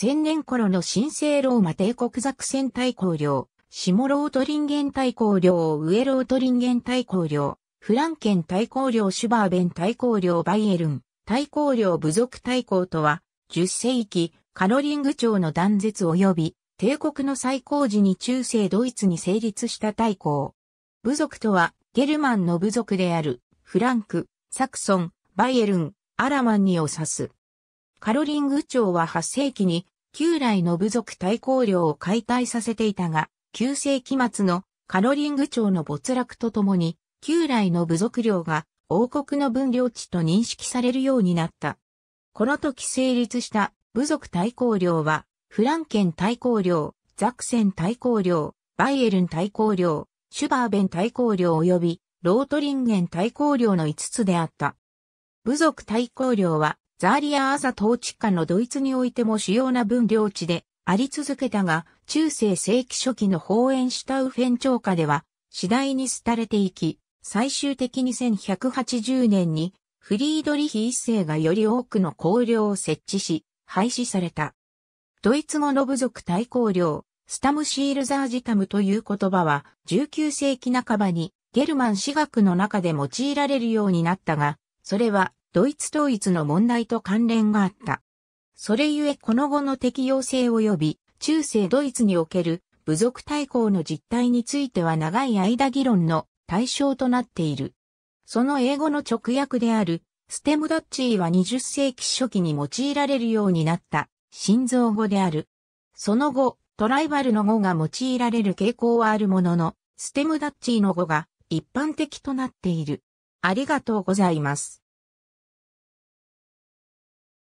千年頃の神聖ローマ帝国作戦大公領、下ロートリンゲン大公領、上ロートリンゲン大公領、フランケン大公領、シュバーベン大公領、バイエルン、大公領部族大公とは、10世紀、カロリング朝の断絶及び、帝国の最高時に中世ドイツに成立した大公。部族とは、ゲルマンの部族である、フランク、サクソン、バイエルン、アラマンにを指す。カロリング朝は8世紀に旧来の部族対抗領を解体させていたが、9世紀末のカロリング朝の没落とともに、旧来の部族領が王国の分領地と認識されるようになった。この時成立した部族対抗領は、フランケン対抗領、ザクセン対抗領、バイエルン対抗領、シュバーベン対抗領及びロートリンゲン対抗領の5つであった。部族対抗領はザーリアーサ統治下のドイツにおいても主要な分領地であり続けたが、中世世紀初期のホーシュタウフェン朝下では、次第に廃れていき、最終的に1180年に、フリードリヒ一世がより多くの公領を設置し、廃止された。ドイツ語の部族対公領、スタムシールザージタムという言葉は、19世紀半ばにゲルマン史学の中で用いられるようになったが、それはドイツ統一の問題と関連があった。それゆえこの後の適用性及び中世ドイツにおける部族対抗の実態については長い間議論の対象となっている。その英語の直訳であるステムダッチーは20世紀初期に用いられるようになった心臓語である。その後、トライバルの語が用いられる傾向はあるものの、ステムダッチーの語が一般的となっている。ありがとうございます。